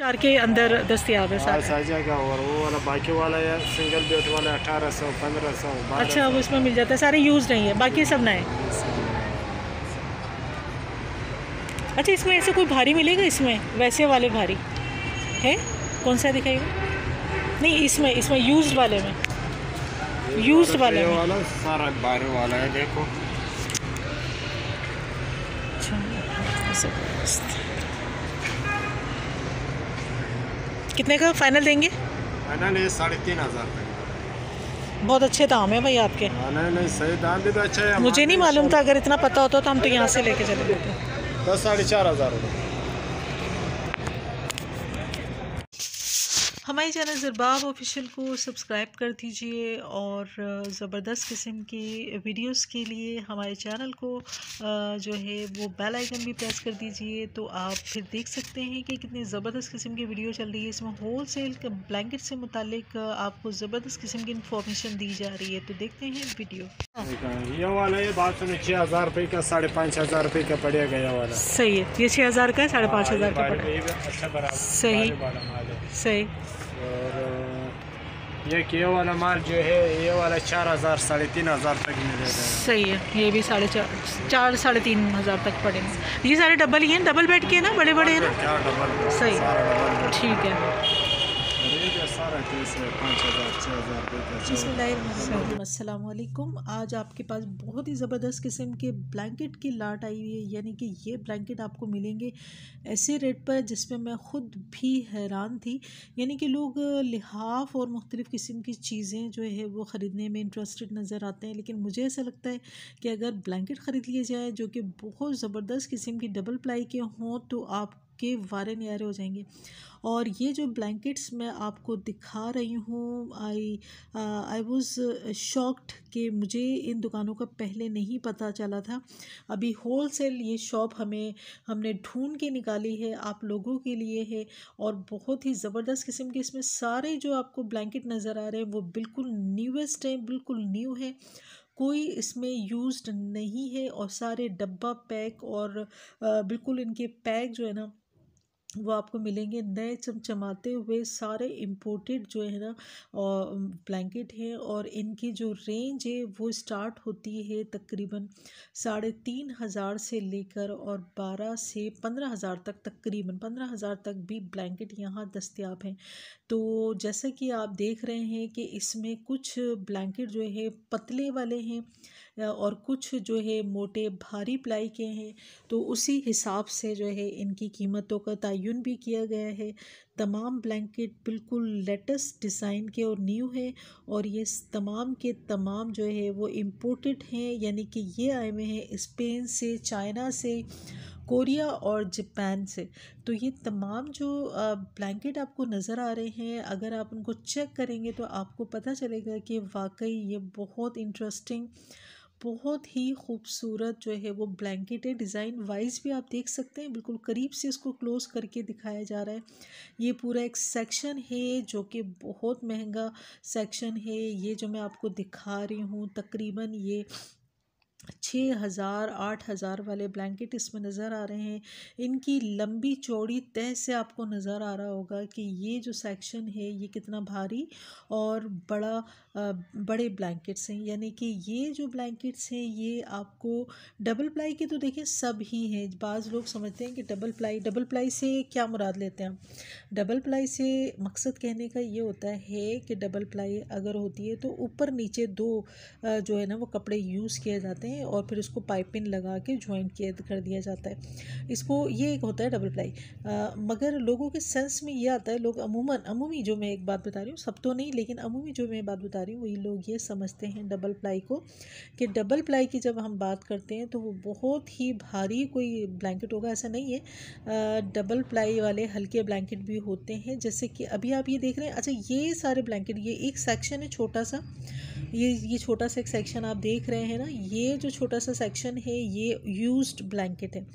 चार के अंदर दस्तियाब है साइजा का और वो वाला बाकी वाला या सिंगल बेड वाला अठारह सौ पंद्रह सौ अच्छा वो इसमें मिल जाता है सारे यूज़ नहीं है बाकी सब नए अच्छा इसमें ऐसे कोई भारी मिलेगा इसमें वैसे वाले भारी है कौन सा दिखाएगा नहीं इसमें इसमें यूज वाले में यूज वाले वाला सारा भारी वाला है देखो अच्छा कितने का फाइनल देंगे फाइनल ये साढ़े तीन हज़ार बहुत अच्छे दाम है भाई आपके हाँ, नहीं नहीं सही दाम भी तो अच्छा है मुझे नहीं मालूम था अगर इतना पता होता तो हम तो यहाँ से लेके चले जाते साढ़े चार हज़ार हमारे चैनल जरबाब ऑफिशियल को सब्सक्राइब कर दीजिए और ज़बरदस्त किस्म की वीडियोस के लिए हमारे चैनल को जो है वो बेल आइकन भी प्रेस कर दीजिए तो आप फिर देख सकते हैं कि कितनी ज़बरदस्त किस्म की वीडियो चल रही है इसमें होल सेल ब्लैंकेट से मुतल आपको ज़बरदस्त किस्म की इन्फॉर्मेशन दी जा रही है तो देखते हैं वीडियो ये वाला ये बात सुनो छः हज़ार रुपये का साढ़े पाँच हज़ार रुपये का पड़ेगा गया वाला सही है ये छः हज़ार का साढ़े पाँच हाँ, हज़ार का अच्छा सही सही और ये के वाला माल जो है ये वाला चार हज़ार साढ़े तीन हज़ार तक मिलेगा सही है ये भी साढ़े चार चार साढ़े तीन हज़ार तक पड़ेंगे ये सारे डबल ही हैं डबल बेड के ना बड़े बड़े हैं ना चार डबल सही ठीक है सारा आज आपके पास बहुत ही ज़बरदस्त किस्म के ब्लैंकेट की लाट आई हुई है यानी कि ये ब्लैंकेट आपको मिलेंगे ऐसे रेट पर जिस पर मैं ख़ुद भी हैरान थी यानी कि लोग लिहाफ और मुख्तलिफ़ किस्म की चीज़ें जो है वो ख़रीदने में इंटरेस्टेड नज़र आते हैं लेकिन मुझे ऐसा लगता है कि अगर ब्लैंकेट ख़रीद लिए जाए जो कि बहुत ज़बरदस्त किस्म की डबल प्लाई के हों तो आप आपके वारे न्यारे हो जाएंगे और ये जो ब्लैंकेट्स मैं आपको दिखा रही हूँ आई आई वॉज शॉक्ड कि मुझे इन दुकानों का पहले नहीं पता चला था अभी होल सेल ये शॉप हमें हमने ढूंढ के निकाली है आप लोगों के लिए है और बहुत ही ज़बरदस्त किस्म के इसमें सारे जो आपको ब्लैंकेट नज़र आ रहे हैं वो बिल्कुल न्यूएस्ट हैं बिल्कुल न्यू है कोई इसमें यूज्ड नहीं है और सारे डब्बा पैक और uh, बिल्कुल इनके पैक जो है ना वो आपको मिलेंगे नए चमचमाते हुए सारे इम्पोर्टेड जो है ना और ब्लैंकेट हैं और इनकी जो रेंज है वो स्टार्ट होती है तकरीबन साढ़े तीन हज़ार से लेकर और बारह से पंद्रह हज़ार तक तकरीबन पंद्रह हज़ार तक भी ब्लैंकेट यहाँ दस्तियाब हैं तो जैसा कि आप देख रहे हैं कि इसमें कुछ ब्लैंकेट जो है पतले वाले हैं और कुछ जो है मोटे भारी प्लाई के हैं तो उसी हिसाब से जो है इनकी कीमतों का तयन भी किया गया है तमाम ब्लैंकेट बिल्कुल लेटेस्ट डिज़ाइन के और न्यू है और ये तमाम के तमाम जो है वो इम्पोर्टेड हैं यानी कि ये आए हुए हैं स्पेन से चाइना से कोरिया और जापान से तो ये तमाम जो ब्लैंकेट आपको नज़र आ रहे हैं अगर आप उनको चेक करेंगे तो आपको पता चलेगा कि वाकई ये बहुत इंटरेस्टिंग बहुत ही खूबसूरत जो है वो ब्लैंकेट है डिज़ाइन वाइज भी आप देख सकते हैं बिल्कुल करीब से इसको क्लोज करके दिखाया जा रहा है ये पूरा एक सेक्शन है जो कि बहुत महंगा सेक्शन है ये जो मैं आपको दिखा रही हूँ तकरीबन ये छः हज़ार आठ हज़ार वाले ब्लैंकेट इसमें नज़र आ रहे हैं इनकी लंबी चौड़ी तह से आपको नज़र आ रहा होगा कि ये जो सेक्शन है ये कितना भारी और बड़ा आ, बड़े ब्लैंकेट्स हैं यानी कि ये जो ब्लैंकेट्स हैं ये आपको डबल प्लाई के तो देखिए सब ही हैं बाज़ लोग समझते हैं कि डबल प्लाई डबल प्लाई से क्या मुराद लेते हैं डबल प्लाई से मकसद कहने का ये होता है कि डबल प्लाई अगर होती है तो ऊपर नीचे दो जो है ना वो कपड़े यूज़ किए जाते हैं में और फिर उसको पाइपिंग लगा के ज्वाइंट किया कर दिया जाता है इसको ये एक होता है डबल प्लाई मगर लोगों के सेंस में ये आता है लोग अमूमन अमूमी जो मैं एक बात बता रही हूँ सब तो नहीं लेकिन अमूमी जो मैं बात बता रही हूँ वही लोग ये समझते हैं डबल प्लाई को कि डबल प्लाई की जब हम बात करते हैं तो वो बहुत ही भारी कोई ब्लैंकेट होगा ऐसा नहीं है डबल प्लाई वाले हल्के ब्लैंकेट भी होते हैं जैसे कि अभी आप ये देख रहे हैं अच्छा ये सारे ब्लैंकेट ये एक सेक्शन है छोटा सा ये ये छोटा सा एक सेक्शन आप देख रहे हैं ना ये जो छोटा सा सेक्शन है ये यूज्ड ब्लैंकेट है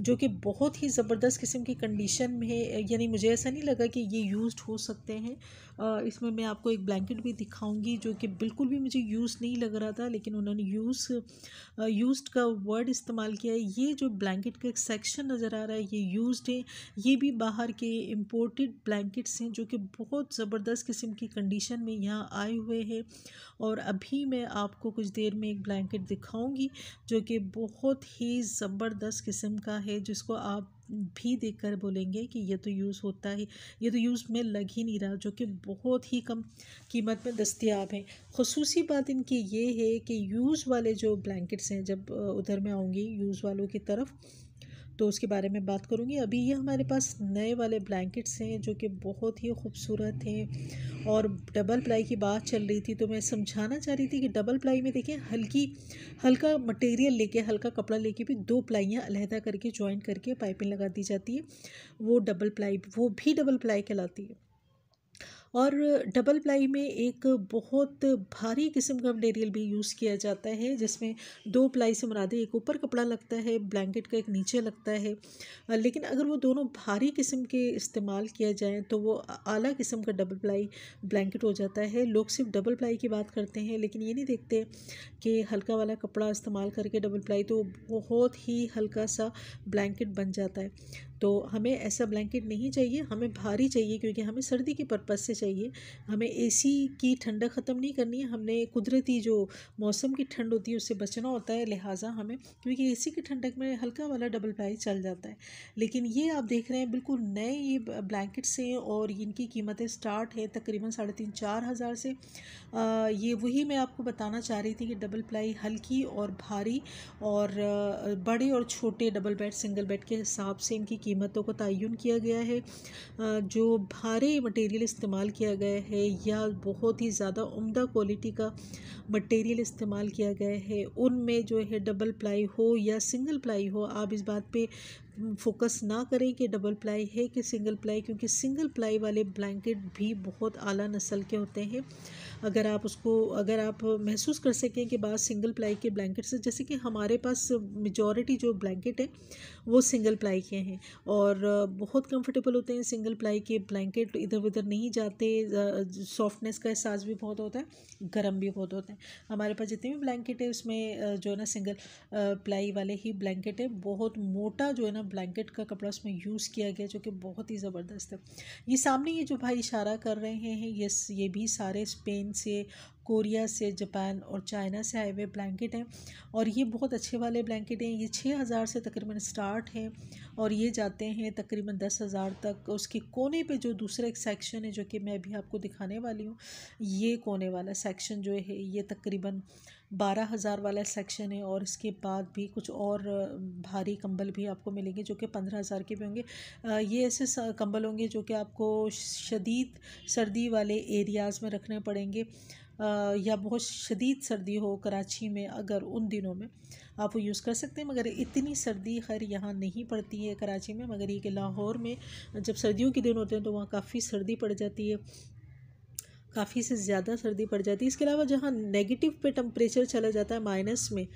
जो कि बहुत ही ज़बरदस्त किस्म की कंडीशन में है यानी मुझे ऐसा नहीं लगा कि ये यूज्ड हो सकते हैं इसमें मैं आपको एक ब्लैंकेट भी दिखाऊंगी जो कि बिल्कुल भी मुझे यूज़ नहीं लग रहा था लेकिन उन्होंने यूज़ यूज्ड का वर्ड इस्तेमाल किया है ये जो ब्लैंकेट का एक सेक्शन नज़र आ रहा है ये यूज़ है ये भी बाहर के इम्पोर्टेड ब्लैंकेट्स हैं जो कि बहुत ज़बरदस्त किस्म की कंडीशन में यहाँ आए हुए हैं और अभी मैं आपको कुछ देर में एक ब्लैंकेट दिखाऊंगी जो कि बहुत ही ज़बरदस्त किस्म का है जिसको आप भी देखकर बोलेंगे कि ये तो यूज़ होता ही ये तो यूज़ में लग ही नहीं रहा जो कि बहुत ही कम कीमत में दस्तियाब है खसूसी बात इनकी ये है कि यूज़ वाले जो ब्लैंकेट्स हैं जब उधर मैं आऊँगी यूज़ वालों की तरफ तो उसके बारे में बात करूँगी अभी ये हमारे पास नए वाले ब्लैंकेट्स हैं जो कि बहुत ही खूबसूरत हैं और डबल प्लाई की बात चल रही थी तो मैं समझाना चाह रही थी कि डबल प्लाई में देखें हल्की हल्का मटेरियल लेके हल्का कपड़ा लेके भी दो प्लाइयाँ अलहदा करके ज्वाइन करके पाइपिंग लगा दी जाती है वो डबल प्लाई वो भी डबल प्लाई कहलाती है और डबल प्लाई में एक बहुत भारी किस्म का मटेरियल भी यूज़ किया जाता है जिसमें दो प्लाई से मुरादे एक ऊपर कपड़ा लगता है ब्लैंकेट का एक नीचे लगता है लेकिन अगर वो दोनों भारी किस्म के इस्तेमाल किया जाए तो वो आला किस्म का डबल प्लाई ब्लैंकेट हो जाता है लोग सिर्फ डबल प्लाई की बात करते हैं लेकिन ये नहीं देखते कि हल्का वाला कपड़ा इस्तेमाल करके डबल प्लाई तो बहुत ही हल्का सा ब्लैंकेट बन जाता है तो हमें ऐसा ब्लैंकेट नहीं चाहिए हमें भारी चाहिए क्योंकि हमें सर्दी के पर्पज़ से चाहिए हमें एसी की ठंडक ख़त्म नहीं करनी है हमने कुदरती जो मौसम की ठंड होती है उससे बचना होता है लिहाजा हमें क्योंकि एसी की ठंडक में हल्का वाला डबल प्लाई चल जाता है लेकिन ये आप देख रहे हैं बिल्कुल नए ये ब्लैंकेट्स हैं और इनकी कीमतें स्टार्ट है तकरीबन साढ़े तीन चार हज़ार से आ, ये वही मैं आपको बताना चाह रही थी कि डबल प्लाई हल्की और भारी और बड़े और छोटे डबल बेड सिंगल बेड के हिसाब से इनकी कीमतों का तयन किया गया है जो भारी मटेरियल इस्तेमाल किया गया है या बहुत ही ज़्यादा उम्दा क्वालिटी का मटेरियल इस्तेमाल किया गया है उनमें जो है डबल प्लाई हो या सिंगल प्लाई हो आप इस बात पे फोकस ना करें कि डबल प्लाई है कि सिंगल प्लाई क्योंकि सिंगल प्लाई वाले ब्लैंकेट भी बहुत आला नस्ल के होते हैं अगर आप उसको अगर आप महसूस कर सकें कि बात सिंगल प्लाई के ब्लैंकेट से जैसे कि हमारे पास मेजॉरिटी जो ब्लैंकेट है वो सिंगल प्लाई के हैं और बहुत कंफर्टेबल होते हैं सिंगल प्लाई के ब्लैंकेट इधर उधर नहीं जाते सॉफ्टनेस का एहसास भी बहुत होता है गर्म भी बहुत होता है हमारे पास जितने भी ब्लैंकेट है उसमें जो है ना सिंगल प्लाई वाले ही ब्लैंकेट है बहुत मोटा जो है ना ब्लैंकेट का कपड़ा उसमें यूज़ किया गया जो कि बहुत ही ज़बरदस्त है ये सामने ये जो भाई इशारा कर रहे हैं ये ये भी सारे स्पेन से कोरिया से जापान और चाइना से आए हुए ब्लैंकेट हैं और ये बहुत अच्छे वाले ब्लैंकेट हैं ये छः हज़ार से तकरीबन स्टार्ट हैं और ये जाते हैं तकरीबन दस हज़ार तक उसके कोने पे जो दूसरा एक सेक्शन है जो कि मैं अभी आपको दिखाने वाली हूँ ये कोने वाला सेक्शन जो है ये तकरीबन बारह हज़ार वाला सेक्शन है और इसके बाद भी कुछ और भारी कंबल भी आपको मिलेंगे जो कि पंद्रह हज़ार के भी होंगे ये ऐसे कंबल होंगे जो कि आपको शदीद सर्दी वाले एरियाज़ में रखने पड़ेंगे या बहुत शदीद सर्दी हो कराची में अगर उन दिनों में आप वो यूज़ कर सकते हैं मगर इतनी सर्दी खैर यहाँ नहीं पड़ती है कराची में मगर ये कि लाहौर में जब सर्दियों के दिन होते हैं तो वहाँ काफ़ी सर्दी पड़ जाती है काफ़ी से ज़्यादा सर्दी पड़ जाती है इसके अलावा जहाँ नेगेटिव पे टम्परेचर चला जाता है माइनस में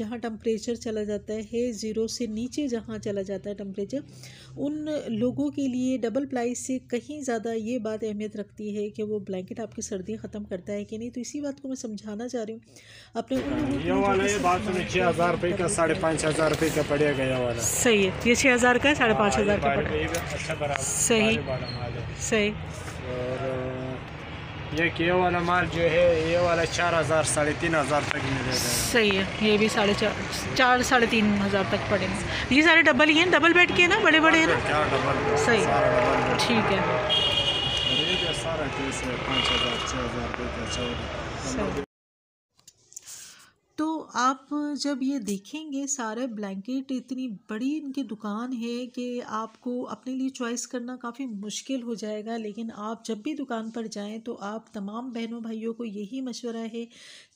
जहाँ टम्परेचर चला जाता है ज़ीरो से नीचे जहाँ चला जाता है टम्परेचर उन लोगों के लिए डबल प्लाई से कहीं ज़्यादा ये बात अहमियत रखती है कि वो ब्लैंकेट आपकी सर्दी ख़त्म करता है कि नहीं तो इसी बात को मैं समझाना चाह रही हूँ अपने छः हज़ार रुपये का साढ़े पाँच हज़ार रुपये का पड़ेगा वाला सही है ये छः हज़ार का साढ़े पाँच हाँ, हज़ार का अच्छा सही सही और ये ये वाला माल जो है ये वाला चार हज़ार साढ़े तीन हज़ार तक मिलेगा सही है ये भी साढ़े चार चार साढ़े तीन हज़ार तक पड़ेंगे ये सारे डबल ही हैं डबल बेड के ना बड़े बड़े हैं ना डबल हाँ, सही ठीक है सारा केस है पाँच हज़ार छः हज़ार आप जब ये देखेंगे सारे ब्लैंकेट इतनी बड़ी इनकी दुकान है कि आपको अपने लिए चॉइस करना काफ़ी मुश्किल हो जाएगा लेकिन आप जब भी दुकान पर जाएं तो आप तमाम बहनों भाइयों को यही मशवरा है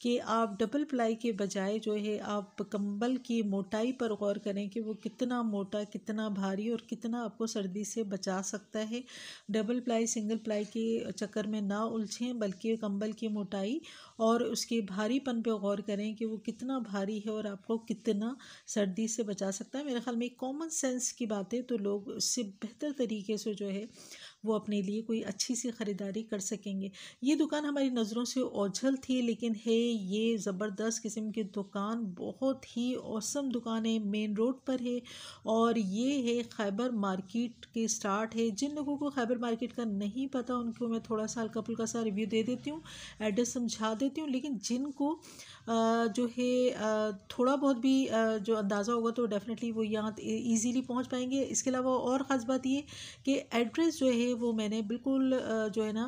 कि आप डबल प्लाई के बजाय जो है आप कंबल की मोटाई पर गौर करें कि वो कितना मोटा कितना भारी और कितना आपको सर्दी से बचा सकता है डबल प्लाई सिंगल प्लाई के चक्कर में ना उलझें बल्कि कंबल की मोटाई और उसके भारीपन पे गौर करें कि वो कितना भारी है और आपको कितना सर्दी से बचा सकता है मेरे ख्याल में कॉमन सेंस की बातें तो लोग उससे बेहतर तरीके से जो है वो अपने लिए कोई अच्छी सी ख़रीदारी कर सकेंगे ये दुकान हमारी नज़रों से ओझल थी लेकिन है ये ज़बरदस्त किस्म की दुकान बहुत ही औसम दुकान है मेन रोड पर है और ये है खैबर मार्केट के स्टार्ट है जिन लोगों को खैबर मार्केट का नहीं पता उनको मैं थोड़ा सा हल्का फुल्का सा रिव्यू दे देती हूँ एड्रेस समझा देती हूँ लेकिन जिनको जो है थोड़ा बहुत भी जो अंदाज़ा होगा तो डेफ़िनेटली वो यहाँ ईजीली पहुँच पाएंगे इसके अलावा और ख़ास बात ये कि एड्रेस जो है वो मैंने बिल्कुल जो है ना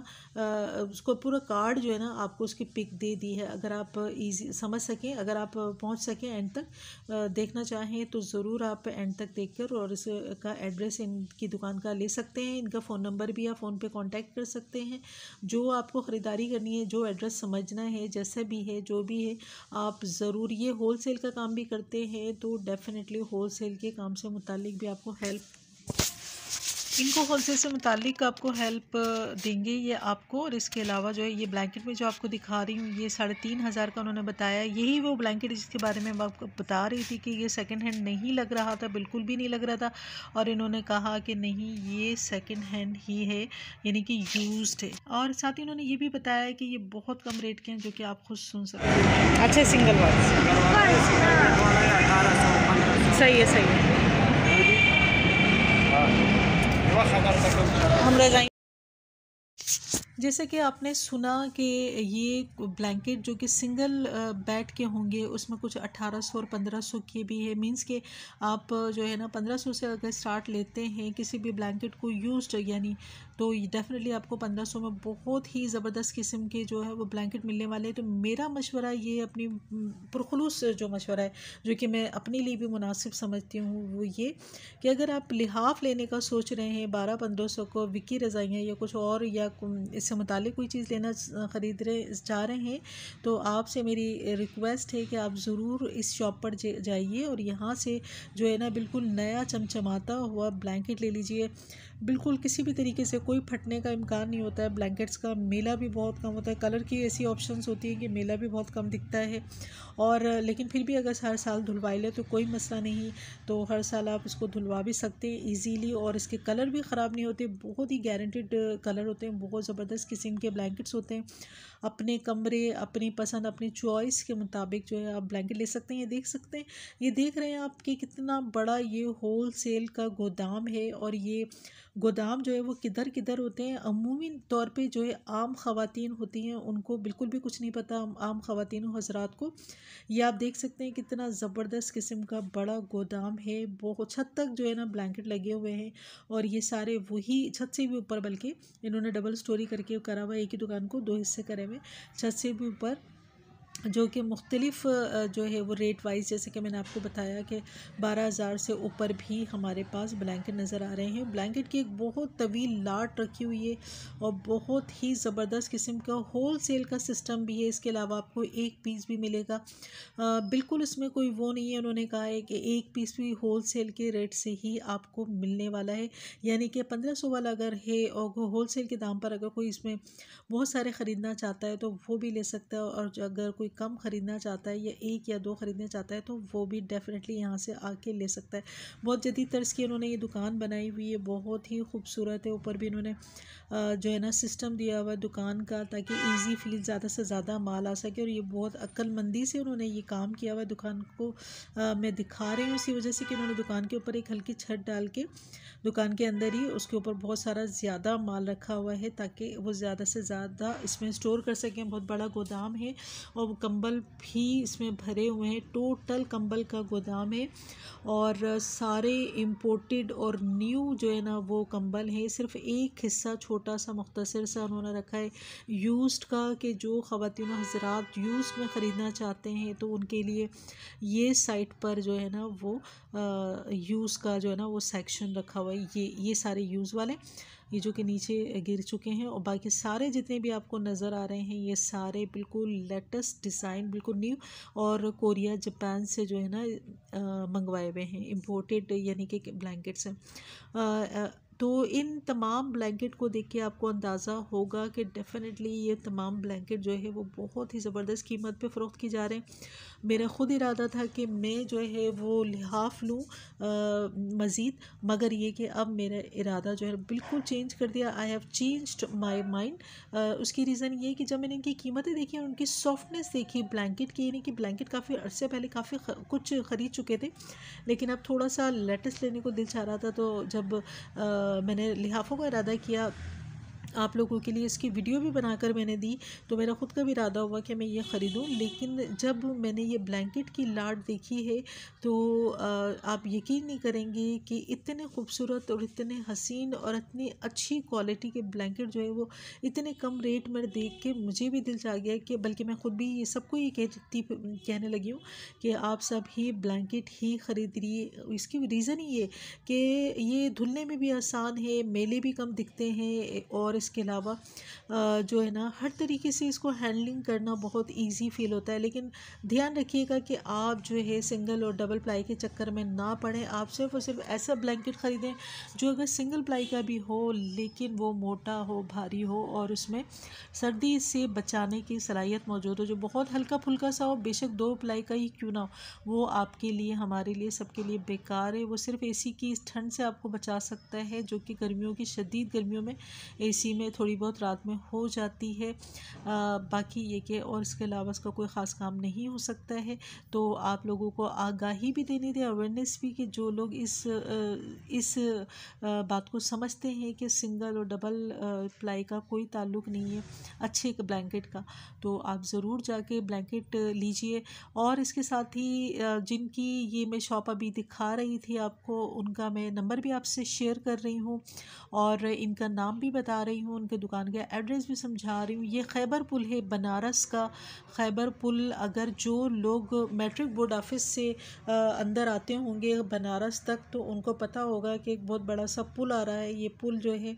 उसको पूरा कार्ड जो है ना आपको उसकी पिक दे दी है अगर आप इजी समझ सकें अगर आप पहुंच सकें एंड तक देखना चाहें तो ज़रूर आप एंड तक देखकर और इसका एड्रेस इनकी दुकान का ले सकते हैं इनका फ़ोन नंबर भी आप फ़ोन पर कॉन्टैक्ट कर सकते हैं जो आपको ख़रीदारी करनी है जो एड्रेस समझना है जैसा भी है जो भी है आप ज़रूर ये होल सेल का काम भी करते हैं तो डेफ़िनेटली होल सेल के काम से मुतल भी आपको हेल्प इनको होलसेल से मुतलिक आपको हेल्प देंगे ये आपको और इसके अलावा जो है ये ब्लैंकेट में जो आपको दिखा रही हूँ ये साढ़े तीन हज़ार का उन्होंने बताया यही वो ब्लैंकेट जिसके बारे में मैं आपको बता रही थी कि ये सेकेंड हैंड नहीं लग रहा था बिल्कुल भी नहीं लग रहा था और इन्होंने कहा कि नहीं ये सेकेंड हैंड ही है यानी कि यूज है और साथ ही उन्होंने ये भी बताया कि ये बहुत कम रेट के हैं जो कि आप खुद सुन सकते हैं अच्छा सिंगल वाला सही है सही है रह जाएंगे जैसे कि आपने सुना कि ये ब्लैंकेट जो कि सिंगल बेड के होंगे उसमें कुछ 1800 और 1500 के भी है मींस के आप जो है ना 1500 से अगर स्टार्ट लेते हैं किसी भी ब्लैंकेट को यूज्ड यानी तो डेफ़िनेटली आपको पंद्रह सौ में बहुत ही ज़बरदस्त किस्म के जो है वो ब्लैंकेट मिलने वाले हैं तो मेरा मशवरा ये अपनी पुरखलूस जो मशवरा है जो कि मैं अपने लिए भी मुनासिब समझती हूँ वो ये कि अगर आप लिहाफ लेने का सोच रहे हैं बारह पंद्रह सौ को विकी रज़ाइयाँ या कुछ और या इससे मुतल कोई चीज़ लेना ख़रीद रहे चाह रहे हैं तो आपसे मेरी रिक्वेस्ट है कि आप ज़रूर इस शॉप पर जाइए और यहाँ से जो है ना बिल्कुल नया चमचमाता हुआ ब्लैंकेट ले लीजिए बिल्कुल किसी भी तरीके से कोई फटने का इम्कान नहीं होता है ब्लैंकेट्स का मेला भी बहुत कम होता है कलर की ऐसी ऑप्शंस होती है कि मेला भी बहुत कम दिखता है और लेकिन फिर भी अगर हर साल धुलवाई ले तो कोई मसला नहीं तो हर साल आप इसको धुलवा भी सकते हैं ईजीली और इसके कलर भी ख़राब नहीं होते बहुत ही गारंटेड कलर होते हैं बहुत ज़बरदस्त किस्म के ब्लैंकेट्स होते हैं अपने कमरे अपनी पसंद अपनी चॉइस के मुताबिक जो है आप ब्लैंकेट ले सकते हैं ये देख सकते हैं ये देख रहे हैं आप कि कितना बड़ा ये होल सेल का गोदाम है और ये गोदाम जो है वो किधर किधर होते हैं अमूमी तौर पे जो है आम ख़वातीन होती हैं उनको बिल्कुल भी कुछ नहीं पता आम ख़वातीन हजरात को ये आप देख सकते हैं कितना ज़बरदस्त किस्म का बड़ा गोदाम है बहुत छत तक जो है ना ब्लैंकेट लगे हुए हैं और ये सारे वही छत से भी ऊपर बल्कि इन्होंने डबल स्टोरी करके करा हुआ एक ही दुकान को दो हिस्से करे में छत से भी ऊपर जो कि मुख्तलिफ़ जो है वो रेट वाइज जैसे कि मैंने आपको बताया कि बारह हज़ार से ऊपर भी हमारे पास ब्लैंकेट नज़र आ रहे हैं ब्लैंकेट की एक बहुत तवील लाट रखी हुई है और बहुत ही ज़बरदस्त किस्म का होल सेल का सिस्टम भी है इसके अलावा आपको एक पीस भी मिलेगा आ, बिल्कुल इसमें कोई वो नहीं है उन्होंने कहा है कि एक पीस भी होल सेल के रेट से ही आपको मिलने वाला है यानी कि पंद्रह सौ वाला अगर है और होल सेल के दाम पर अगर कोई इसमें बहुत सारे ख़रीदना चाहता है तो वो भी ले सकता है और अगर कोई कोई कम ख़रीदना चाहता है या एक या दो ख़रीदना चाहता है तो वो भी डेफ़िनेटली यहाँ से आके ले सकता है बहुत जदीद तर्ज की इन्होंने ये दुकान बनाई हुई है बहुत ही खूबसूरत है ऊपर भी इन्होंने जो है ना सिस्टम दिया हुआ है दुकान का ताकि ईजी फील ज़्यादा से ज़्यादा माल आ सके और ये बहुत अक्लमंदी से उन्होंने ये काम किया हुआ है दुकान को मैं दिखा रही हूँ इसी वजह से कि उन्होंने दुकान के ऊपर एक हल्की छत डाल के दुकान के अंदर ही उसके ऊपर बहुत सारा ज़्यादा माल रखा हुआ है ताकि वो ज़्यादा से ज़्यादा इसमें स्टोर कर सकें बहुत बड़ा गोदाम है और कंबल भी इसमें भरे हुए हैं टोटल कंबल का गोदाम है और सारे इम्पोर्टेड और न्यू जो है ना वो कंबल हैं सिर्फ एक हिस्सा छोटा सा मुख्तर सा उन्होंने रखा है यूज्ड का कि जो ख़वान हजरात यूज्ड में ख़रीदना चाहते हैं तो उनके लिए ये साइट पर जो है ना वो यूज़ का जो है ना वो सेक्शन रखा हुआ है ये ये सारे यूज़ वाले ये जो कि नीचे गिर चुके हैं और बाकी सारे जितने भी आपको नज़र आ रहे हैं ये सारे बिल्कुल लेटेस्ट डिज़ाइन बिल्कुल न्यू और कोरिया जापान से जो है ना मंगवाए हुए हैं इम्पोर्टेड यानी कि ब्लैंकेट्स हैं तो इन तमाम ब्लैंकेट को देख के आपको अंदाज़ा होगा कि डेफ़िनेटली ये तमाम ब्लैंकेट जो है वो बहुत ही ज़बरदस्त कीमत पे फ़रोख्त की जा रहे हैं मेरा ख़ुद इरादा था कि मैं जो है वो लिहाफ लूँ मज़ीद मगर ये कि अब मेरा इरादा जो है बिल्कुल चेंज कर दिया I have changed my mind उसकी रीज़न ये कि जब मैंने इनकी कीमतें देखी और उनकी सॉफ्टनेस देखी ब्लैंकेट की यानी कि ब्लैंकेट काफ़ी अर्से पहले काफ़ी कुछ ख़रीद चुके थे लेकिन अब थोड़ा सा लेटेस्ट लेने को दिल चाह रहा था तो जब आ, मैंने लिहाफों का इरादा किया आप लोगों के लिए इसकी वीडियो भी बनाकर मैंने दी तो मेरा ख़ुद का भी इरादा हुआ कि मैं ये ख़रीदूँ लेकिन जब मैंने ये ब्लैंकेट की लाट देखी है तो आप यकीन नहीं करेंगे कि इतने खूबसूरत और इतने हसीन और इतनी अच्छी क्वालिटी के ब्लैंकेट जो है वो इतने कम रेट में देख के मुझे भी दिल चाह गया कि बल्कि मैं ख़ुद भी ये सबको ये कहती कहने लगी हूँ कि आप सब ही ब्लैंकेट ही ख़रीद रही इसकी रीज़न ये कि ये धुलने में भी आसान है मेले भी कम दिखते हैं और इसके अलावा जो है ना हर तरीके से इसको हैंडलिंग करना बहुत ईजी फील होता है लेकिन ध्यान रखिएगा कि आप जो है सिंगल और डबल प्लाई के चक्कर में ना पड़ें आप सिर्फ और सिर्फ ऐसा ब्लैंकेट ख़रीदें जो अगर सिंगल प्लाई का भी हो लेकिन वो मोटा हो भारी हो और उसमें सर्दी से बचाने की सलाहियत मौजूद हो जो बहुत हल्का फुल्का सा हो बेशक दो प्लाई का ही क्यों ना हो वो आपके लिए हमारे लिए सबके लिए बेकार है वो सिर्फ ए की इस ठंड से आपको बचा सकता है जो कि गर्मियों की शदीद गर्मियों में ए किसी में थोड़ी बहुत रात में हो जाती है आ, बाकी ये कि और इसके अलावा इसका कोई ख़ास काम नहीं हो सकता है तो आप लोगों को आगाही भी देनी थी अवेयरनेस भी कि जो लोग इस इस बात को समझते हैं कि सिंगल और डबल प्लाई का कोई ताल्लुक नहीं है अच्छे ब्लैंकेट का तो आप ज़रूर जाके ब्लैंकेट लीजिए और इसके साथ ही जिनकी ये मैं शॉप अभी दिखा रही थी आपको उनका मैं नंबर भी आपसे शेयर कर रही हूँ और इनका नाम भी बता रही रही हूँ उनके दुकान का एड्रेस भी समझा रही हूँ ये खैबर पुल है बनारस का खैबर पुल अगर जो लोग मैट्रिक बोर्ड ऑफिस से अंदर आते होंगे बनारस तक तो उनको पता होगा कि एक बहुत बड़ा सा पुल आ रहा है ये पुल जो है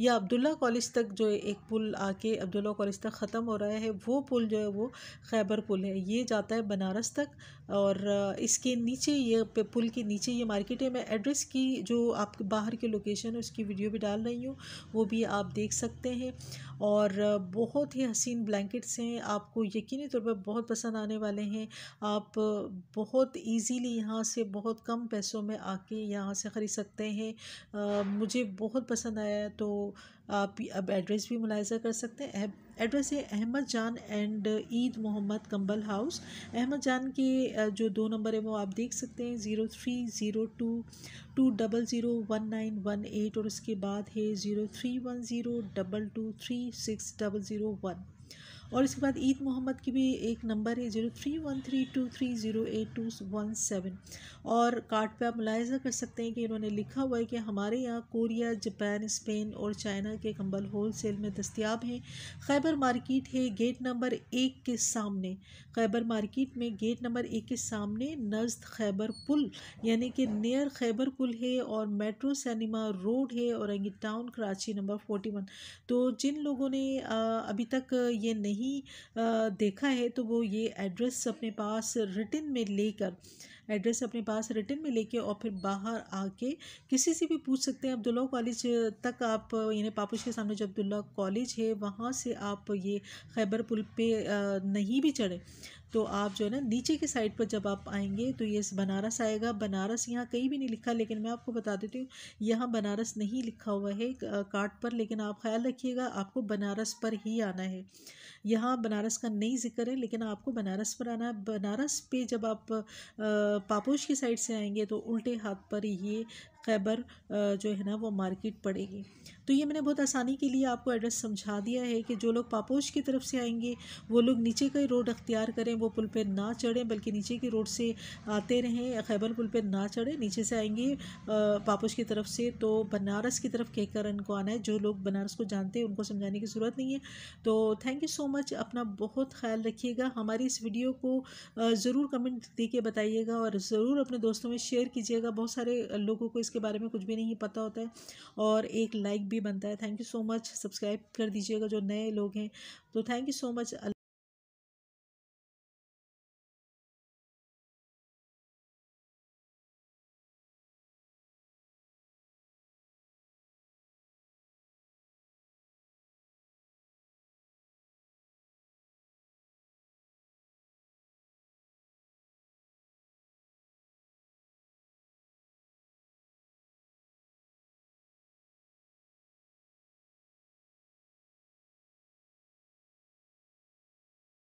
या अब्दुल्ला कॉलेज तक जो एक पुल आके अब्दुल्ला कॉलेज तक ख़त्म हो रहा है वो पुल जो है वो खैबर पुल है ये जाता है बनारस तक और इसके नीचे ये पुल के नीचे ये मार्केट है मैं एड्रेस की जो आपके बाहर की लोकेशन है उसकी वीडियो भी डाल रही हूँ वो भी आप देख सकते हैं और बहुत ही हसीन ब्लैंकेट्स हैं आपको यकीनी तौर पर बहुत पसंद आने वाले हैं आप बहुत इजीली यहाँ से बहुत कम पैसों में आके यहाँ से ख़रीद सकते हैं मुझे बहुत पसंद आया तो आप अब एड्रेस भी मुलायजा कर सकते हैं एड्रेस है अहमद जान एंड ईद मोहम्मद कंबल हाउस अहमद जान के जो दो नंबर है वो आप देख सकते हैं zero three zero two two double zero one nine one eight और उसके बाद है zero three one zero double two three six double zero one और इसके बाद ईद मोहम्मद की भी एक नंबर है zero three one three two three zero eight two one seven और कार्ड पे आप मुलायजा कर सकते हैं कि इन्होंने लिखा हुआ है कि हमारे यहाँ कोरिया जापान स्पेन और चाइना के कंबल होल सेल में दस्तियाब हैं खैबर मार्केट है गेट नंबर एक के सामने खैबर मार्केट में गेट नंबर एक के सामने नजद खैबर पुल यानी कि नियर खैबर पुल है और मेट्रो सैनिमा रोड है और town Karachi number forty one तो जिन लोगों ने अभी तक ये नहीं नहीं देखा है तो वो ये एड्रेस अपने पास रिटर्न में लेकर एड्रेस अपने पास रिटर्न में लेके और फिर बाहर आके किसी से भी पूछ सकते हैं अब्दुल्ला कॉलेज तक आप यानी पापुश के सामने जो अब्दुल्ला कॉलेज है वहाँ से आप ये खैबर पुल पे नहीं भी चढ़े तो आप जो है ना नीचे के साइड पर जब आप आएंगे तो ये बनारस आएगा बनारस यहाँ कहीं भी नहीं लिखा लेकिन मैं आपको बता देती हूँ यहाँ बनारस नहीं लिखा हुआ है कार्ड पर लेकिन आप ख्याल रखिएगा आपको बनारस पर ही आना है यहाँ बनारस का नहीं जिक्र है लेकिन आपको बनारस पर आना है बनारस पे जब आप पापोश की साइड से आएंगे तो उल्टे हाथ पर ये खैबर जो है ना वो मार्केट पड़ेगी तो ये मैंने बहुत आसानी के लिए आपको एड्रेस समझा दिया है कि जो लोग पापोश की तरफ से आएंगे वो लोग नीचे का ही रोड अख्तियार करें वो पुल पर ना चढ़ें बल्कि नीचे की रोड से आते रहें खैबर पुल पर ना चढ़ें नीचे से आएंगे पापोश की तरफ से तो बनारस की तरफ कहकर इनको आना है जो लोग बनारस को जानते हैं उनको समझाने की ज़रूरत नहीं है तो थैंक यू सो मच अपना बहुत ख्याल रखिएगा हमारी इस वीडियो को ज़रूर कमेंट दे के बताइएगा और ज़रूर अपने दोस्तों में शेयर कीजिएगा बहुत सारे लोगों को इसके बारे में कुछ भी नहीं पता होता है और एक लाइक भी भी बनता है thank you so much subscribe कर दीजिएगा जो नए लोग हैं तो थैंक यू सो मच